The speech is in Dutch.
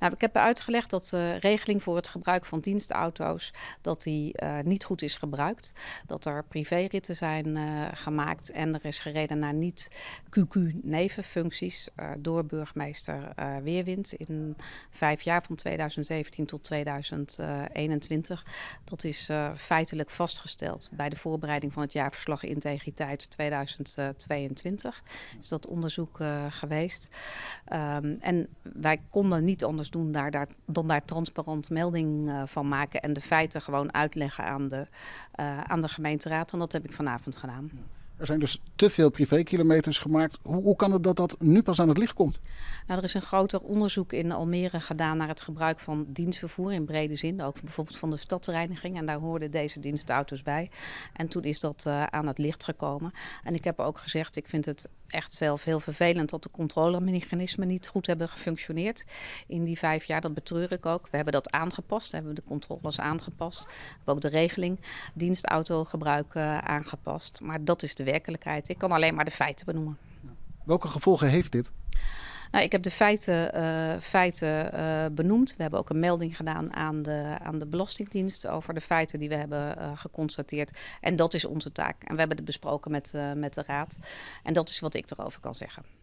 Nou, ik heb uitgelegd dat de regeling voor het gebruik van dienstauto's dat die, uh, niet goed is gebruikt. Dat er privéritten zijn uh, gemaakt en er is gereden naar niet-QQ-nevenfuncties uh, eh, door burgemeester Weerwind in vijf jaar van 2017 tot 2021. Dat is feitelijk vastgesteld bij de voorbereiding van het jaarverslag Integriteit 2022. Is dat onderzoek geweest. Um, en wij konden niet anders doen daar, daar, dan daar transparant melding eh, van maken en de feiten gewoon uitleggen aan de, eh, aan de gemeenteraad. En dat heb ik vanavond gedaan. Er zijn dus te veel privékilometers gemaakt. Hoe, hoe, kan het dat dat nu pas aan het licht komt? Nou, er is een groter onderzoek in Almere gedaan naar het gebruik van dienstvervoer in brede zin. Ook bijvoorbeeld van de stadsreiniging. En daar hoorden deze dienstauto's bij. En toen is dat eh, aan het licht gekomen. En ik heb ook gezegd, ik vind het echt zelf heel vervelend dat de controlemechanismen niet goed hebben gefunctioneerd in die vijf jaar. Dat betreur ik ook. We hebben dat aangepast, hebben de controles aangepast. hebben ook de regeling dienstautogebruik eh, aangepast. Maar dat is de werkelijkheid. Ik kan alleen maar de feiten benoemen. Welke gevolgen heeft dit? Nou, ik heb de feiten, eh, feiten eh, benoemd. We hebben ook een melding gedaan aan de, aan de Belastingdienst over de feiten die we hebben eh, geconstateerd. En dat is onze taak. En we hebben het besproken met, met de Raad. En dat is wat ik erover kan zeggen.